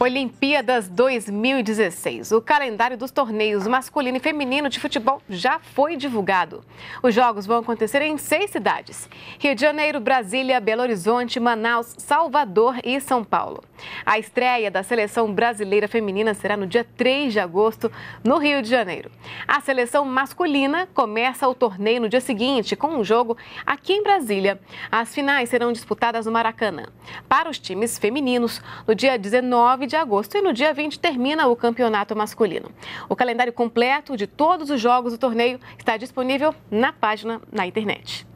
Olimpíadas 2016. O calendário dos torneios masculino e feminino de futebol já foi divulgado. Os jogos vão acontecer em seis cidades: Rio de Janeiro, Brasília, Belo Horizonte, Manaus, Salvador e São Paulo. A estreia da seleção brasileira feminina será no dia 3 de agosto, no Rio de Janeiro. A seleção masculina começa o torneio no dia seguinte, com um jogo aqui em Brasília. As finais serão disputadas no Maracanã. Para os times femininos, no dia 19 de agosto e no dia 20 termina o campeonato masculino. O calendário completo de todos os jogos do torneio está disponível na página na internet.